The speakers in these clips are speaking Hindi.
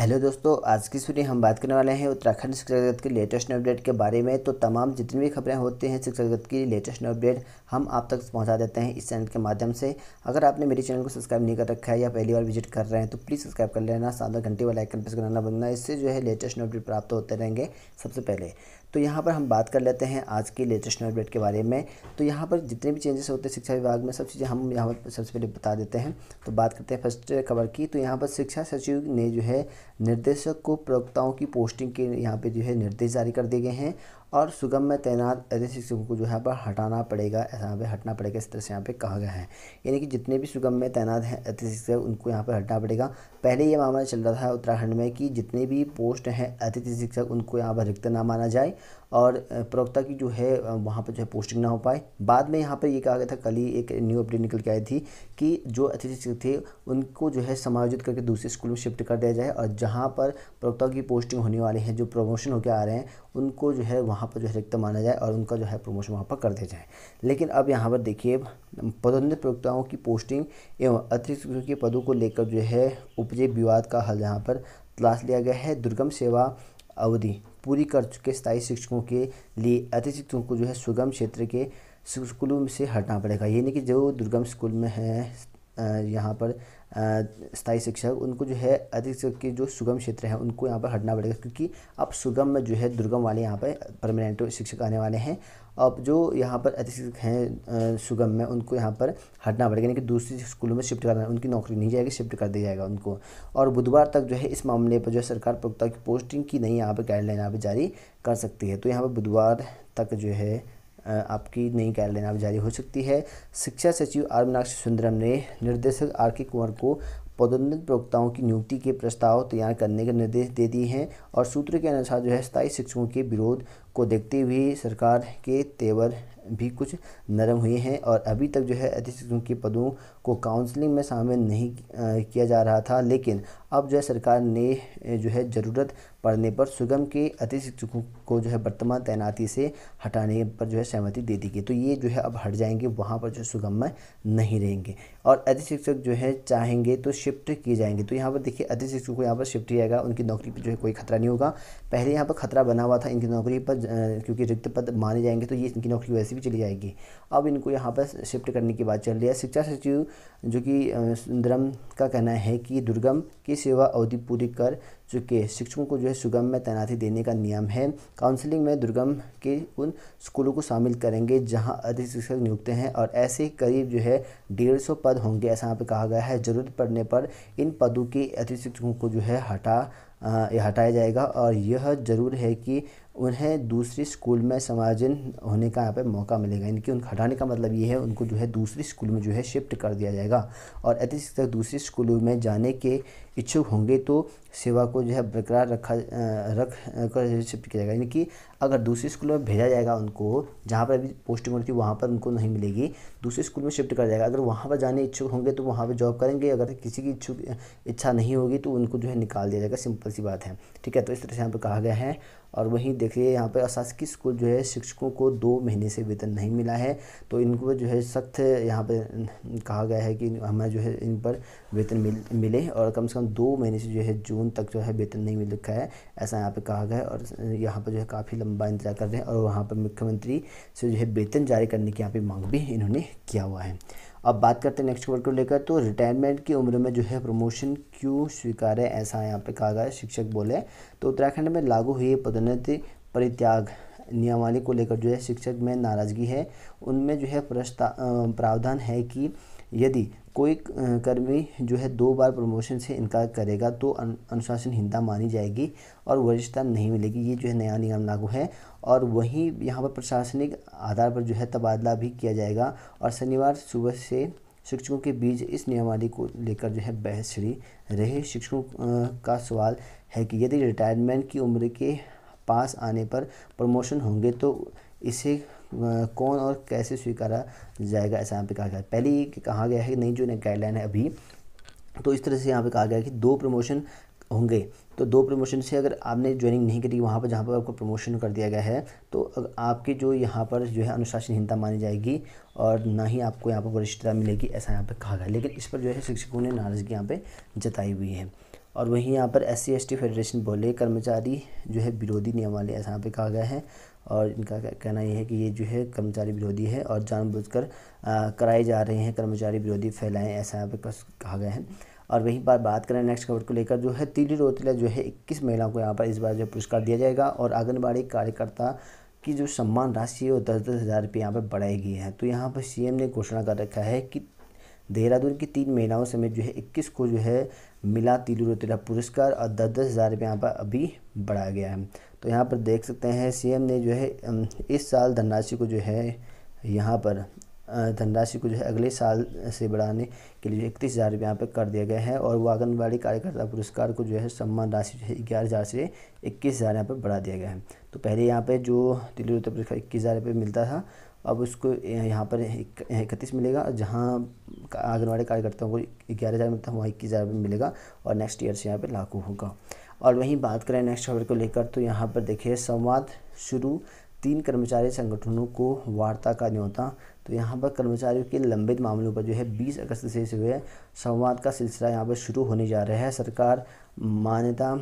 हेलो दोस्तों आज की वीडियो हम बात करने वाले हैं उत्तराखंड शिक्षा जगत के लेटेस्ट अपडेट के बारे में तो तमाम जितनी भी खबरें होती हैं शिक्षा जगत की लेटेस्ट अपडेट हम आप तक पहुंचा देते हैं इस चैनल के माध्यम से अगर आपने मेरे चैनल को सब्सक्राइब नहीं कर रखा है या पहली बार विजिट कर रहे हैं तो प्लीज़ सब्सक्राइब कर लेना साधा घंटे वाला आइकन प्रेस करना बनना इससे जो है लेटेस्ट अपडेट प्राप्त होते रहेंगे सबसे पहले तो यहाँ पर हम बात कर लेते हैं आज के लेटेस्ट अपडेट के बारे में तो यहाँ पर जितने भी चेंजेस होते हैं शिक्षा विभाग में सब चीज़ें हम यहाँ पर सबसे पहले बता देते हैं तो बात करते हैं फर्स्ट खबर की तो यहाँ पर शिक्षा सचिव ने जो है निर्देशक को प्रवक्ताओं की पोस्टिंग के यहाँ पर जो है निर्देश जारी कर दिए गए हैं और सुगम में तैनात अतिथि शिक्षकों को जो है पर हटाना पड़ेगा ऐसा यहाँ पे हटना पड़ेगा इस तरह से यहाँ पे कहा गया है यानी कि जितने भी सुगम में तैनात हैं अतिथि शिक्षक उनको यहाँ पर हटना पड़ेगा पहले ये मामला चल रहा था उत्तराखंड में कि जितने भी पोस्ट हैं अतिथि शिक्षक उनको यहाँ पर रिक्त ना माना जाए और प्रवक्ता की जो है वहाँ पर जो है पोस्टिंग ना हो पाए बाद में यहाँ पर ये कहा गया था कल ही एक न्यू अपडेट निकल के आई थी कि जो अतिथि शिक्षक थे उनको जो है समायोजित करके दूसरे स्कूल में शिफ्ट कर दिया जाए और जहाँ पर प्रवक्ता की पोस्टिंग होने वाली है जो प्रमोशन होकर आ रहे हैं उनको जो है वहाँ पर जो है रिक्त माना जाए और उनका जो है प्रमोशन वहाँ पर कर दिया जाए लेकिन अब यहाँ पर देखिए पदोन्नत प्रवक्ताओं की पोस्टिंग एवं अतिरिक्त के पदों को लेकर जो है उपजे विवाद का हल यहाँ पर तलाश लिया गया है दुर्गम सेवा अवधि पूरी कर चुके स्थायी शिक्षकों के लिए अतिथि शिक्षकों को जो है सुगम क्षेत्र के स्कूलों से हटना पड़ेगा यानी कि जो दुर्गम स्कूल में है यहाँ पर स्थाई शिक्षक उनको जो है अधिक के जो सुगम क्षेत्र है उनको यहाँ पर हटना पड़ेगा क्योंकि अब सुगम में जो है दुर्गम वाले यहाँ पर परमानेंट शिक्षक आने वाले हैं अब जो यहाँ पर अधिक शिक्षक हैं सुगम में उनको यहाँ पर हटना पड़ेगा यानी कि दूसरी स्कूलों में शिफ्ट करना उनकी नौकरी नहीं जाएगी शिफ्ट कर दिया जाएगा उनको और बुधवार तक जो है इस मामले पर जो है सरकार प्रवक्ता की पोस्टिंग की नहीं यहाँ पर गाइडलाइन यहाँ पर जारी कर सकती है तो यहाँ पर बुधवार तक जो है आपकी नई गाइडलाइन अब जारी हो सकती है शिक्षा सचिव आर मीनाक्षी सुंदरम ने निर्देशक आर के कुंवर को पदोन्नत प्रवक्ताओं की नियुक्ति के प्रस्ताव तैयार करने के निर्देश दे दिए हैं और सूत्र के अनुसार जो है स्थायी शिक्षकों के विरोध को देखते हुए सरकार के तेवर भी कुछ नरम हुए हैं और अभी तक जो है अतिशिक्षकों के पदों को काउंसलिंग में शामिल नहीं किया जा रहा था लेकिन अब जो है सरकार ने जो है ज़रूरत पड़ने पर सुगम के अतिशिक्षकों को जो है वर्तमान तैनाती से हटाने पर जो है सहमति दे दी गई तो ये जो है अब हट जाएंगे वहाँ पर जो सुगम में नहीं रहेंगे और अतिशिक्षक जो है चाहेंगे तो शिफ्ट किए जाएंगे तो यहाँ पर देखिए अतिशिक्षक को यहाँ पर शिफ्ट किया जाएगा उनकी नौकरी पर जो है कोई खतरा नहीं होगा पहले यहाँ पर खतरा बना हुआ था इनकी नौकरी पर क्योंकि रिक्त पद माने जाएंगे तो ये इनकी नौकरी वैसे भी चली जाएगी अब इनको यहाँ पर शिफ्ट करने की बात चल रही है शिक्षा सचिव जो कि सुंदरम का कहना है कि दुर्गम की सेवा अवधि पूरी कर चुके शिक्षकों को जो है सुगम में तैनाती देने का नियम है काउंसलिंग में दुर्गम के उन स्कूलों को शामिल करेंगे जहाँ अधिक शिक्षक नियुक्त हैं और ऐसे करीब जो है डेढ़ सौ पद होंगे ऐसा यहाँ पर कहा गया है ज़रूरत पड़ने पर इन पदों के अधिक शिक्षकों को जो है हटा हटाया जाएगा और यह ज़रूर है कि उन्हें दूसरे स्कूल में समाजन होने का यहाँ पे मौका मिलेगा यानी कि उनको हटाने का मतलब ये है उनको जो है दूसरे स्कूल में जो है शिफ्ट कर दिया जाएगा और यदि शिक्षक दूसरे स्कूलों में जाने के इच्छुक होंगे तो सेवा को जो है बरकरार रखा रख कर शिफ्ट किया जाएगा यानी कि अगर दूसरे स्कूल में भेजा जाएगा उनको जहाँ पर अभी पोस्टिंग होती है वहाँ पर उनको नहीं मिलेगी दूसरे स्कूल में शिफ्ट कर जाएगा अगर वहाँ पर जाने इच्छुक होंगे तो वहाँ पर जॉब करेंगे अगर किसी की इच्छुक इच्छा नहीं होगी तो उनको जो है निकाल दिया जाएगा सिंपल सी बात है ठीक है तो इस तरह से यहाँ पर कहा गया है और वहीं देखिए यहाँ पर अशासकीय स्कूल जो है शिक्षकों को दो महीने से वेतन नहीं मिला है तो इनको जो है सख्त यहाँ पर कहा गया है कि हमें जो है इन पर वेतन मिल मिले और कम से कम दो महीने से जो है जून तक जो है वेतन नहीं मिल रखा है ऐसा यहाँ पर कहा गया है और यहाँ पर जो है काफ़ी लंबा इंतजार कर रहे हैं और वहाँ पर मुख्यमंत्री से जो है वेतन जारी करने की यहाँ पर मांग भी इन्होंने किया हुआ है अब बात करते हैं नेक्स्ट खबर को लेकर तो रिटायरमेंट की उम्र में जो है प्रमोशन क्यों स्वीकार है ऐसा यहाँ पे कहा गया शिक्षक बोले तो उत्तराखंड में लागू हुई पदोन्नति परित्याग नियमावली को लेकर जो है शिक्षक में नाराज़गी है उनमें जो है प्रावधान है कि यदि कोई कर्मी जो है दो बार प्रमोशन से इनकार करेगा तो अनुशासनहीनता मानी जाएगी और वरिष्ठता नहीं मिलेगी ये जो है नया नियम लागू है और वहीं यहाँ पर प्रशासनिक आधार पर जो है तबादला भी किया जाएगा और शनिवार सुबह से शिक्षकों के बीच इस नियमावली को लेकर जो है बहस छिड़ी रहे शिक्षकों का सवाल है कि यदि रिटायरमेंट की उम्र के पास आने पर प्रमोशन होंगे तो इसे कौन और कैसे स्वीकारा जाएगा ऐसा यहाँ पे कहा गया पहले कहा गया है कि नहीं जो गाइडलाइन है अभी तो इस तरह से यहाँ पे कहा गया कि दो प्रमोशन होंगे तो दो प्रमोशन से अगर आपने ज्वाइनिंग नहीं करी वहाँ पर जहाँ पर आपको प्रमोशन कर दिया गया है तो आपकी जो यहाँ पर जो है अनुशासनहीनता मानी जाएगी और ना ही आपको यहाँ पर वरिष्ठता मिलेगी ऐसा यहाँ पर कहा गया लेकिन इस पर जो है शिक्षकों ने नाराज़गी यहाँ पर जताई हुई है और वहीं यहाँ पर एस सी फेडरेशन बोले कर्मचारी जो है विरोधी नियम वाले ऐसा यहाँ पर कहा गया है और इनका कहना यह है कि ये जो है कर्मचारी विरोधी है और जानबूझकर कराए जा रहे हैं कर्मचारी विरोधी फैलाएं ऐसा यहाँ पर कहा गया है और वहीं पर बात करें नेक्स्ट खबर को लेकर जो है तिली रोतिला जो है इक्कीस महिलाओं को यहाँ पर इस बार जो पुरस्कार दिया जाएगा और आंगनबाड़ी कार्यकर्ता की जो सम्मान राशि है वो दस दस हज़ार रुपये यहाँ पर बढ़ाई गई है तो यहाँ पर सीएम ने घोषणा कर रखा है कि देहरादून की तीन महिलाओं समेत जो है इक्कीस को जो है मिला तिलू रोतिला पुरस्कार और दस दस हज़ार रुपये यहाँ पर अभी बढ़ाया गया है तो यहाँ पर देख सकते हैं सी ने जो है इस साल धनराशि को जो है यहाँ पर धनराशि को जो है अगले साल से बढ़ाने के लिए इकतीस हज़ार रुपये यहाँ पर कर दिया गया है और वो आंगनबाड़ी कार्यकर्ता पुरस्कार को जो है सम्मान राशि जो है ग्यारह हज़ार से इक्कीस हज़ार यहाँ पर बढ़ा दिया गया है तो पहले यहाँ पर जो दिल्ली उत्तर प्रदेश का इक्कीस हज़ार रुपये मिलता था अब उसको यहाँ पर इकतीस मिलेगा जहाँ आंगनबाड़ी कार्यकर्ताओं को ग्यारह हज़ार मिलता है वहाँ इक्कीस हज़ार मिलेगा और नेक्स्ट ईयर से यहाँ पर लागू होगा और वहीं बात करें नेक्स्ट खबर को लेकर तो यहाँ पर देखिए संवाद शुरू तीन कर्मचारी संगठनों को वार्ता का न्योता तो यहाँ पर कर्मचारियों के लंबित मामलों पर जो है 20 अगस्त से हुए संवाद का सिलसिला यहाँ पर शुरू होने जा रहा है सरकार मान्यता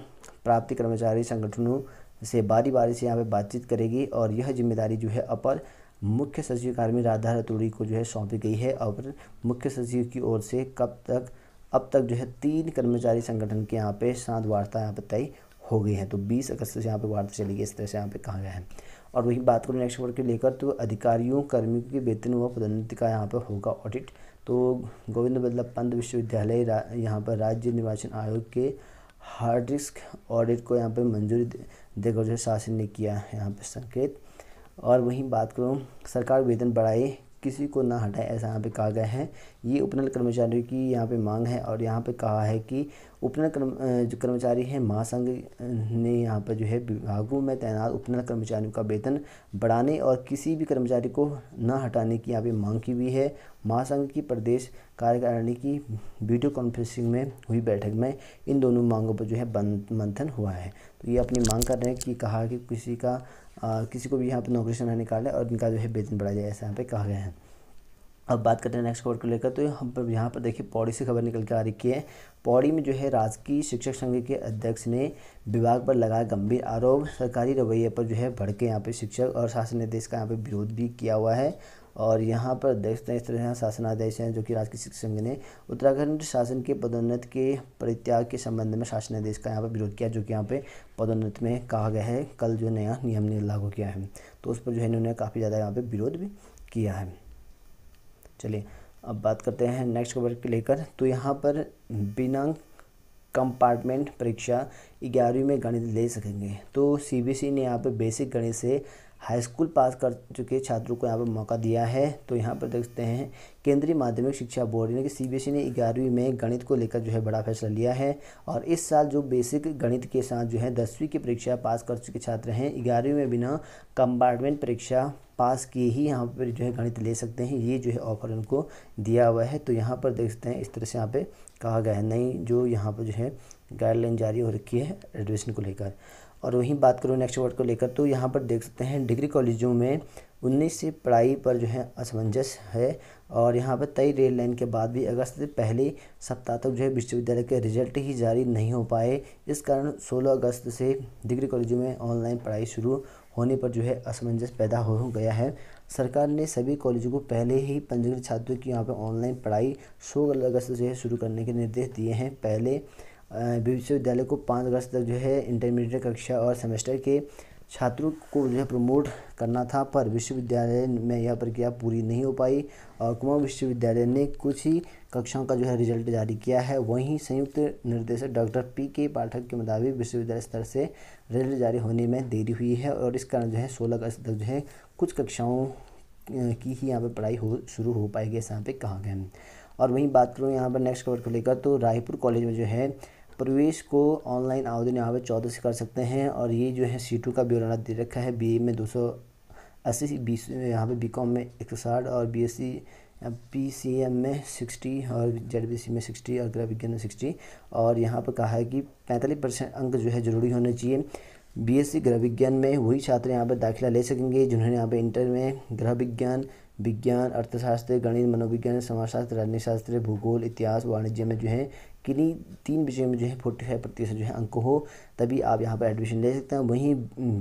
प्राप्ति कर्मचारी संगठनों से बारी बारी से यहाँ पर बातचीत करेगी और यह जिम्मेदारी जो है अपर मुख्य सचिव कार्मिक राधा रतूड़ी को जो है सौंपी गई है और मुख्य सचिव की ओर से कब तक अब तक जो है तीन कर्मचारी संगठन के यहाँ पे शांत वार्ता यहाँ पर तय हो गई है तो 20 अगस्त से यहाँ पे वार्ता चली गई इस तरह से यहाँ पे कहा गया है और वही बात करूँ नेक्स्ट वर्ड के लेकर तो अधिकारियों कर्मियों के वेतन व पदोन्नति का यहाँ पर होगा ऑडिट तो गोविंद बल्लभ पंत विश्वविद्यालय यहाँ पर राज्य निर्वाचन आयोग के हार्ड डिस्क ऑडिट को यहाँ पर मंजूरी देकर जो शासन ने किया है यहाँ पर संकेत और वहीं बात करूँ सरकार वेतन बढ़ाए किसी को ना हटाए ऐसा यहाँ पे कहा गया है ये उपनल कर्मचारियों की यहाँ पे मांग है और यहाँ पे कहा है कि उपनल कर्म जो कर्मचारी हैं महासंघ ने यहाँ पर जो है विभागों में तैनात उपनल कर्मचारियों का वेतन बढ़ाने और किसी भी कर्मचारी को ना हटाने की यहाँ पे मांग की हुई है महासंघ की प्रदेश कार्यकारिणी की वीडियो कॉन्फ्रेंसिंग में हुई बैठक में इन दोनों मांगों पर जो है मंथन हुआ है तो ये अपनी मांग कर रहे हैं कि कहा कि किसी का किसी को भी यहाँ पर नौकरी से ना निकाले और इनका जो है वेतन बढ़ाया जाए ऐसा यहाँ पे कहा गया है अब बात करते हैं नेक्स्ट खबर को लेकर तो हम पर यहाँ पर देखिए पौड़ी से खबर निकल के आ रही है पौड़ी में जो है राजकीय शिक्षक संघ के अध्यक्ष ने विभाग पर लगाया गंभीर आरोप सरकारी रवैये पर जो है भड़के यहाँ पे शिक्षक और शासन निर्देश देश का यहाँ पे विरोध भी किया हुआ है और यहाँ पर देखते हैं इस तरह शासनादेश हैं जो कि राजकीय संघ ने उत्तराखंड शासन के पदोन्नत के परित्याग के संबंध में शासनादेश का यहाँ पर विरोध किया जो कि यहाँ पे पदोन्नत में कहा गया है कल जो नया नियम ने लागू किया है तो उस पर जो है इन्होंने काफ़ी ज़्यादा यहाँ पर विरोध भी किया है चलिए अब बात करते हैं नेक्स्ट खबर के लेकर तो यहाँ पर बिना कंपार्टमेंट परीक्षा ग्यारहवीं में गणित ले सकेंगे तो सीबीएसई ने यहाँ पर बेसिक गणित से हाई स्कूल पास कर चुके छात्रों को यहाँ पर मौका दिया है तो यहाँ पर देखते हैं केंद्रीय माध्यमिक शिक्षा बोर्ड यानी कि सीबीएसई e ने ग्यारहवीं में गणित को लेकर जो है बड़ा फैसला लिया है और इस साल जो बेसिक गणित के साथ जो है दसवीं की परीक्षा पास कर चुके छात्र हैं ग्यारहवीं में बिना कंपार्टमेंट परीक्षा पास किए ही यहाँ पर जो है गणित ले सकते हैं ये जो है ऑफर उनको दिया हुआ है तो यहाँ पर देखते हैं इस तरह से यहाँ पे कहा गया है नहीं जो यहाँ पर जो है गाइडलाइन जारी हो रखी है एडमिशन को लेकर और वहीं बात करूँ नेक्स्ट वर्ड को लेकर तो यहाँ पर देख सकते हैं डिग्री कॉलेजों में उन्नीस से पढ़ाई पर जो है असमंजस है और यहाँ पर तय रेल लाइन के बाद भी अगस्त से पहले सप्ताह तक जो है विश्वविद्यालय के रिजल्ट ही जारी नहीं हो पाए इस कारण 16 अगस्त से डिग्री कॉलेजों में ऑनलाइन पढ़ाई शुरू होने पर जो है असमंजस पैदा हो गया है सरकार ने सभी कॉलेजों को पहले ही पंजीकृत छात्रों की यहाँ पर ऑनलाइन पढ़ाई सोलह अगस्त से शुरू करने के निर्देश दिए हैं पहले विश्वविद्यालय को पाँच अगस्त तक जो है इंटरमीडिएट कक्षा और सेमेस्टर के छात्रों को जो है प्रमोट करना था पर विश्वविद्यालय में यह प्रक्रिया पूरी नहीं हो पाई और कुमाऊं विश्वविद्यालय ने कुछ ही कक्षाओं का जो है रिजल्ट जारी किया है वहीं संयुक्त निर्देशक डॉक्टर पी के पाठक के मुताबिक विश्वविद्यालय स्तर से रिजल्ट जारी होने में देरी हुई है और इस कारण जो है सोलह अगस्त तक जो है कुछ कक्षाओं की ही यहाँ पर पढ़ाई हो शुरू हो पाएगी ऐसा यहाँ पर कहा गया और वहीं बात करूँ यहाँ पर नेक्स्ट खबर को लेकर तो रायपुर कॉलेज में जो है प्रवेश को ऑनलाइन आवेदन यहाँ पर चौदह से कर सकते हैं और ये जो है सी का ब्यौरा दे रखा है बी में दो सौ अस्सी बी यहाँ पर बी कॉम में एक सौ साठ और B S C P C M में सिक्सटी और जेड बी सी में सिक्सटी और गृह विज्ञान में सिक्सटी और यहाँ पर कहा है कि पैंतालीस परसेंट अंक जो है ज़रूरी होने चाहिए बी एस सी गृह विज्ञान में वही छात्र यहाँ पर दाखिला ले सकेंगे जिन्होंने यहाँ पर इंटर में गृह विज्ञान विज्ञान अर्थशास्त्र गणित मनोविज्ञान समाजशास्त्र शास्त्र भूगोल इतिहास वाणिज्य में जो है किन्हीं तीन विषय में जो है फोर्टी फाइव प्रतिशत जो है अंक हो तभी आप यहाँ पर एडमिशन ले सकते हैं वहीं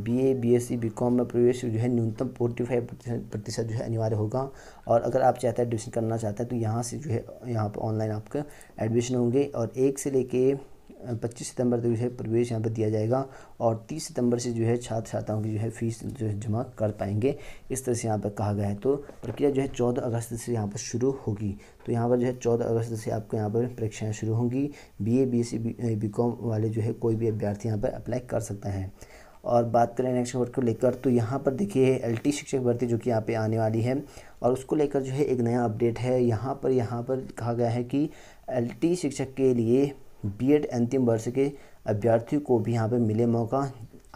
B A B S C B com में प्रवेश जो है न्यूनतम फोर्टी फाइव प्रतिशत जो है अनिवार्य होगा और अगर आप चाहते हैं एडमिशन करना चाहते हैं तो यहाँ से जो है यहाँ पर ऑनलाइन आपका एडमिशन होंगे और एक से लेके पच्चीस सितंबर तक जो है प्रवेश यहाँ पर दिया जाएगा और तीस सितंबर से जो है छात्र छात्राओं की जो है फीस जो है जमा कर पाएंगे इस तरह से यहाँ पर कहा गया है तो प्रक्रिया जो है चौदह अगस्त से यहाँ पर शुरू होगी तो यहाँ पर जो है चौदह अगस्त से आपको यहाँ पर परीक्षाएँ शुरू होंगी B A B S C B com वाले जो है कोई भी अभ्यर्थी यहाँ पर अप्लाई कर सकता है और बात करें नेक्स्ट वर्ड को लेकर तो यहाँ पर देखिए एल टी शिक्षक भर्ती जो कि यहाँ पे आने वाली है और उसको लेकर जो है एक नया अपडेट है यहाँ पर यहाँ पर कहा गया है कि एल टी शिक्षक के लिए बीएड अंतिम वर्ष के अभ्यर्थियों को भी यहाँ पे मिले मौका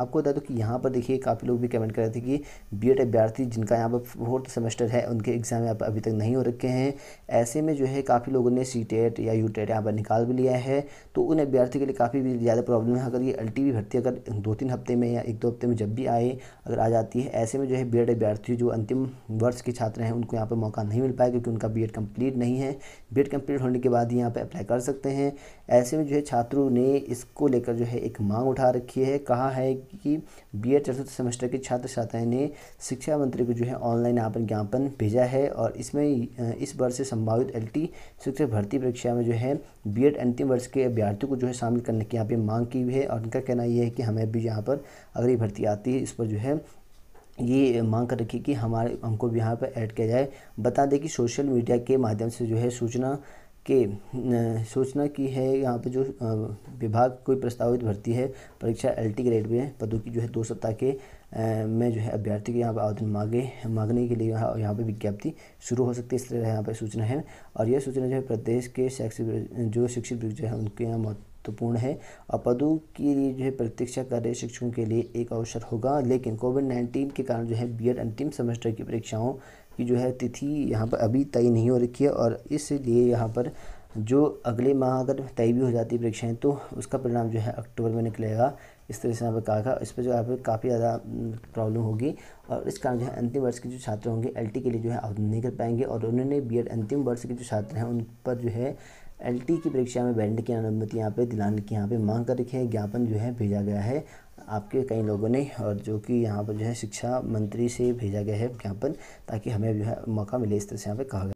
आपको बता दूँ कि यहाँ पर देखिए काफ़ी लोग भी कमेंट कर रहे थे कि बी एड अभ्यर्थी जिनका यहाँ पर फोर्थ सेमेस्टर है उनके एग्ज़ाम यहाँ पर अभी तक नहीं हो रखे हैं ऐसे में जो है काफ़ी लोगों ने सी टेट e या यू टेट e यहाँ पर निकाल भी लिया है तो उन अभ्यर्थी के लिए काफ़ी भी ज़्यादा प्रॉब्लम है अगर ये एल टी e भर्ती अगर दो तीन हफ्ते में या एक दो हफ्ते में जब भी आए अगर आ जाती है ऐसे में जो है बी एड अभ्यर्थी जो अंतिम वर्ष के छात्र हैं उनको यहाँ पर मौका नहीं मिल पाया क्योंकि उनका बी एड कम्प्लीट नहीं है बी एड कम्प्लीट होने के बाद ही यहाँ पर अप्लाई कर सकते हैं ऐसे में जो है छात्रों ने इसको लेकर जो है एक मांग उठा रखी है कहा है कि बी एड चतुर्थ सेमेस्टर के छात्र छात्राएं ने शिक्षा मंत्री को जो है ऑनलाइन आवेदन ज्ञापन भेजा है और इसमें इस वर्ष से संभावित एल टी शिक्षक भर्ती परीक्षा में जो है बी एड अंतिम वर्ष के अभ्यर्थियों को जो है शामिल करने की यहाँ पर मांग की है और इनका कहना यह है कि हमें भी यहाँ पर अगर भर्ती आती है इस पर जो है ये मांग कर रखी कि हमारे हमको भी यहाँ पर ऐड किया जाए बता दें कि सोशल मीडिया के माध्यम से जो है सूचना के सूचना की है यहाँ पे जो विभाग कोई प्रस्तावित भर्ती है परीक्षा टी ग्रेड में पदों की जो है दो सप्ताह के में जो है अभ्यर्थी के यहाँ पर आवेदन मांगे मांगने के लिए यहाँ यहाँ पर विज्ञप्ति शुरू हो सकती है इस तरह यहाँ पर सूचना है और यह सूचना जो है प्रदेश के शैक्षिक जो शिक्षित जो है उनके यहाँ महत्वपूर्ण है और पदों के लिए जो है प्रतीक्षा कर रहे शिक्षकों के लिए एक अवसर होगा लेकिन कोविड नाइन्टीन के कारण जो है बी अंतिम सेमेस्टर की परीक्षाओं की जो है तिथि यहाँ पर अभी तय नहीं हो रखी है और इसलिए यहाँ पर जो अगले माह अगर तय भी हो जाती है परीक्षाएँ तो उसका परिणाम जो है अक्टूबर में निकलेगा इस तरह से यहाँ पर कहा था इस पर जो यहाँ पर काफ़ी ज़्यादा हम्म, प्रॉब्लम होगी और इस कारण जो है अंतिम वर्ष के जो छात्र होंगे एल के लिए जो है आवेदन नहीं कर पाएंगे और उन्होंने बी अंतिम वर्ष के जो छात्र हैं उन पर जो है एल की परीक्षा में बैठने की अनुमति यहाँ पर दिलाने की यहाँ पर मांग कर रखी है ज्ञापन जो है भेजा गया है आपके कई लोगों ने और जो कि यहाँ पर जो है शिक्षा मंत्री से भेजा गया है ज्ञापन ताकि हमें जो है मौका मिले इस तरह से यहाँ पर कहा गया